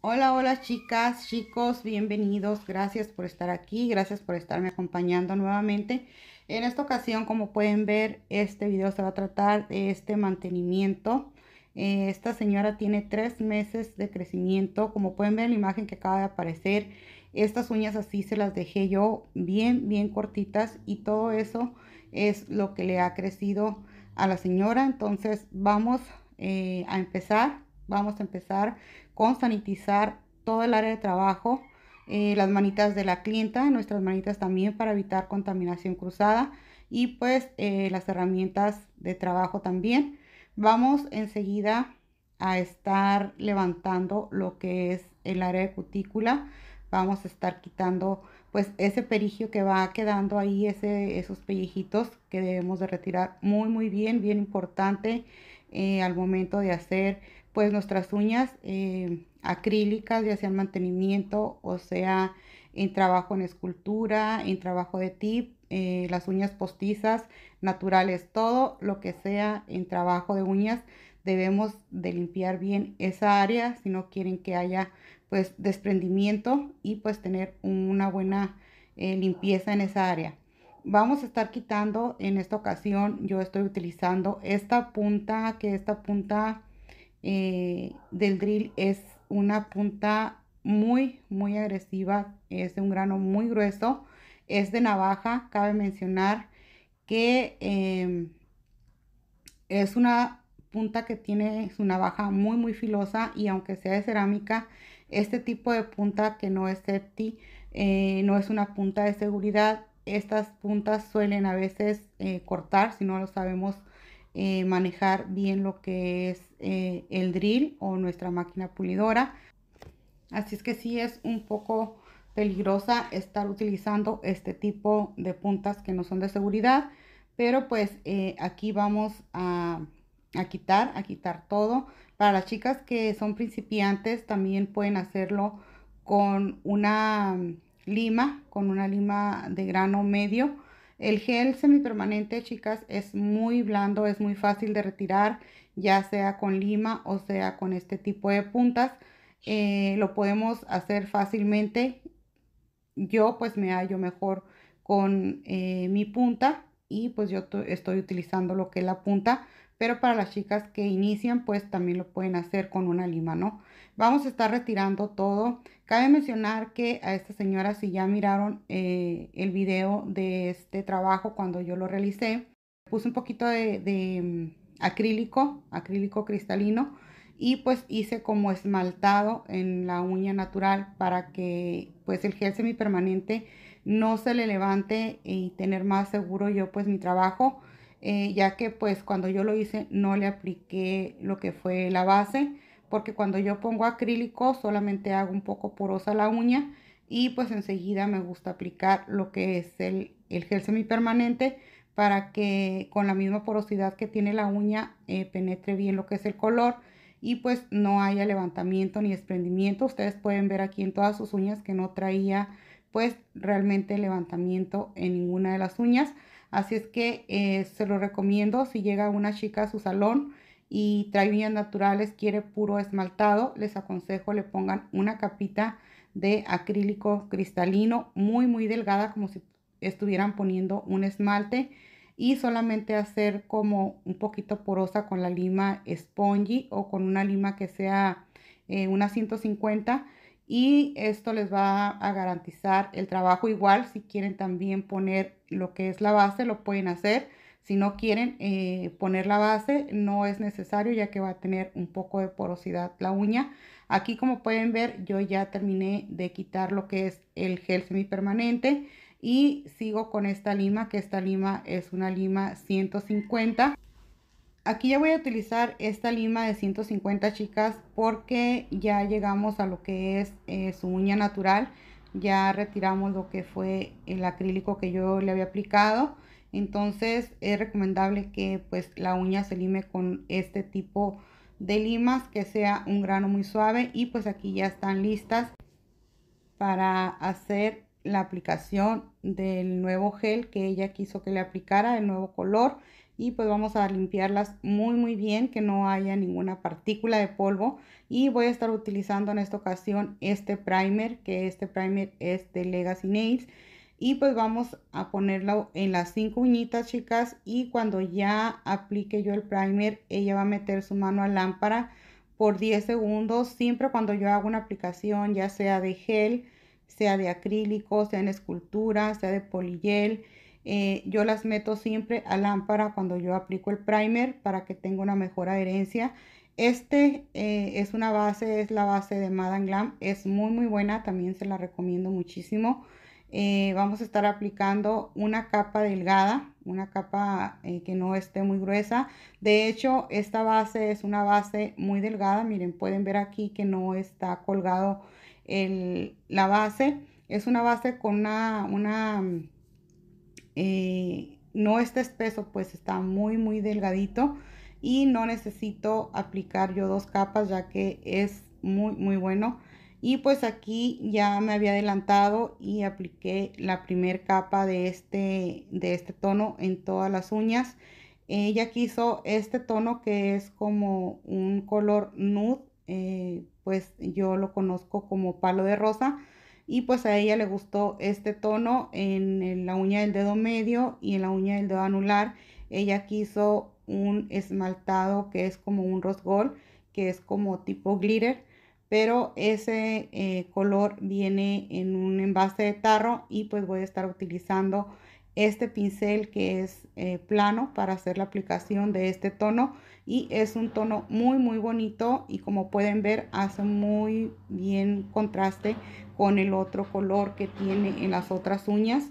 Hola, hola chicas, chicos, bienvenidos. Gracias por estar aquí, gracias por estarme acompañando nuevamente. En esta ocasión, como pueden ver, este video se va a tratar de este mantenimiento. Eh, esta señora tiene tres meses de crecimiento. Como pueden ver en la imagen que acaba de aparecer, estas uñas así se las dejé yo bien, bien cortitas y todo eso es lo que le ha crecido a la señora. Entonces vamos eh, a empezar, vamos a empezar con sanitizar todo el área de trabajo, eh, las manitas de la clienta, nuestras manitas también para evitar contaminación cruzada y pues eh, las herramientas de trabajo también. Vamos enseguida a estar levantando lo que es el área de cutícula. Vamos a estar quitando pues ese perigio que va quedando ahí, ese, esos pellejitos que debemos de retirar muy muy bien, bien importante eh, al momento de hacer pues nuestras uñas eh, acrílicas, ya sea en mantenimiento o sea en trabajo en escultura, en trabajo de tip, eh, las uñas postizas, naturales, todo lo que sea en trabajo de uñas, debemos de limpiar bien esa área si no quieren que haya pues desprendimiento y pues tener una buena eh, limpieza en esa área. Vamos a estar quitando en esta ocasión, yo estoy utilizando esta punta, que esta punta eh, del drill es una punta muy, muy agresiva. Es de un grano muy grueso. Es de navaja. Cabe mencionar que em, es una punta que tiene su navaja muy, muy filosa. Y aunque sea de cerámica, este tipo de punta que no es septi, eh, no es una punta de seguridad. Estas puntas suelen a veces eh, cortar si no lo sabemos eh, manejar bien lo que es eh, el drill o nuestra máquina pulidora. Así es que sí es un poco peligrosa estar utilizando este tipo de puntas que no son de seguridad. Pero pues eh, aquí vamos a, a quitar, a quitar todo. Para las chicas que son principiantes también pueden hacerlo con una lima, con una lima de grano medio el gel semipermanente, chicas, es muy blando, es muy fácil de retirar, ya sea con lima o sea con este tipo de puntas. Eh, lo podemos hacer fácilmente. Yo pues me hallo mejor con eh, mi punta y pues yo estoy utilizando lo que es la punta. Pero para las chicas que inician pues también lo pueden hacer con una lima, ¿no? Vamos a estar retirando todo. Cabe mencionar que a esta señora, si ya miraron eh, el video de este trabajo cuando yo lo realicé, puse un poquito de, mm, acrílico, acrílico cristalino, y pues hice como esmaltado en la uña natural para que pues el gel semipermanente no se le levante y tener más seguro yo pues mi trabajo eh, ya que pues cuando yo lo hice no le apliqué lo que fue la base porque cuando yo pongo acrílico solamente hago un poco porosa la uña y pues enseguida me gusta aplicar lo que es el, gel semipermanente para que con la misma porosidad que tiene la uña eh, penetre bien lo que es el color y pues no haya levantamiento ni desprendimiento. Ustedes pueden ver aquí en todas sus uñas que no traía pues realmente levantamiento en ninguna de las uñas. Así es que eh, se lo recomiendo si llega una chica a su salón y trae vías naturales, quiere puro esmaltado, les aconsejo le pongan una capita de acrílico cristalino muy muy delgada como si estuvieran poniendo un esmalte y solamente hacer como un poquito porosa con la lima spongy o con una lima que sea eh, una 150 y esto les va a garantizar el trabajo igual si quieren también poner lo que es la base lo pueden hacer si no quieren eh, poner la base, no es necesario ya que va a tener un poco de porosidad la uña. Aquí como pueden ver, yo ya terminé de quitar lo que es el gel semipermanente y sigo con esta lima, que esta lima es una lima 150. Aquí ya voy a utilizar esta lima de 150 chicas porque ya llegamos a lo que es eh, su uña natural. Ya retiramos lo que fue el acrílico que yo le había aplicado entonces es recomendable que pues la uña se lime con este tipo de limas que sea un grano muy suave y pues aquí ya están listas para hacer la aplicación del nuevo gel que ella quiso que le aplicara, el nuevo color y pues vamos a limpiarlas muy muy bien que no haya ninguna partícula de polvo y voy a estar utilizando en esta ocasión este primer que este primer es de Legacy Nails y pues vamos a ponerla en las cinco uñitas chicas y cuando ya aplique yo el primer ella va a meter su mano a lámpara por 10 segundos siempre cuando yo hago una aplicación ya sea de gel sea de acrílico sea en escultura sea de poli gel eh, yo las meto siempre a lámpara cuando yo aplico el primer para que tenga una mejor adherencia este eh, es una base es la base de Madame Glam es muy muy buena también se la recomiendo muchísimo eh, vamos a estar aplicando una capa delgada, una capa eh, que no esté muy gruesa. De hecho, esta base es una base muy delgada. Miren, pueden ver aquí que no está colgado la base. Es una base con una... una eh, no está espeso, pues está muy, muy delgadito. Y no necesito aplicar yo dos capas ya que es muy, muy bueno y pues aquí ya me había adelantado y apliqué la primer capa de este de este tono en todas las uñas ella quiso este tono que es como un color nude eh, pues yo lo conozco como palo de rosa y pues a ella le gustó este tono en, en la uña del dedo medio y en la uña del dedo anular ella quiso un esmaltado que es como un rose gold que es como tipo glitter pero ese eh, color viene en un envase de tarro y pues voy a estar utilizando este pincel que es eh, plano para hacer la aplicación de este tono y es un tono muy muy bonito y como pueden ver hace muy bien contraste con el otro color que tiene en las otras uñas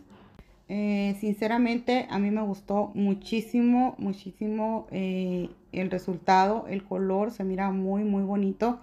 eh, sinceramente a mí me gustó muchísimo muchísimo el resultado el color se mira muy muy bonito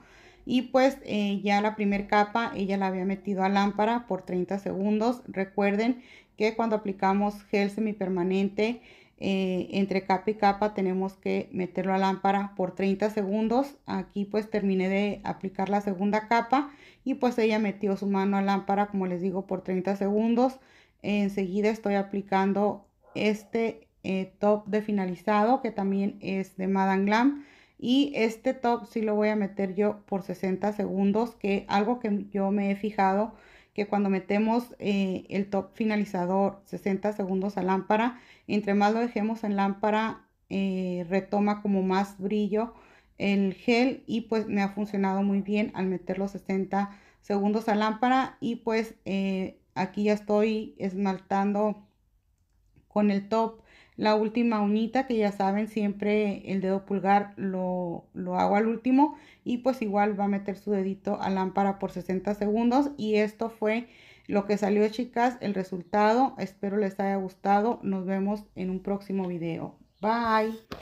y pues eh, ya la primera capa ella la había metido a lámpara por 30 segundos. Recuerden que cuando aplicamos gel semipermanente eh, entre capa y capa tenemos que meterlo a lámpara por 30 segundos. Aquí pues terminé de aplicar la segunda capa y pues ella metió su mano a lámpara como les digo por 30 segundos. Enseguida estoy aplicando este eh, top de finalizado que también es de Madame Glam y este top sí lo voy a meter yo por 60 segundos, que algo que yo me he fijado, que cuando metemos eh, el top finalizador 60 segundos a lámpara, entre más lo dejemos en lámpara, eh, retoma como más brillo el gel y pues me ha funcionado muy bien al meterlo 60 segundos a lámpara y pues eh, aquí ya estoy esmaltando con el top la última uñita que ya saben siempre el dedo pulgar lo, hago al último y pues igual va a meter su dedito a lámpara por 60 segundos y esto fue lo que salió chicas el resultado espero les haya gustado nos vemos en un próximo video bye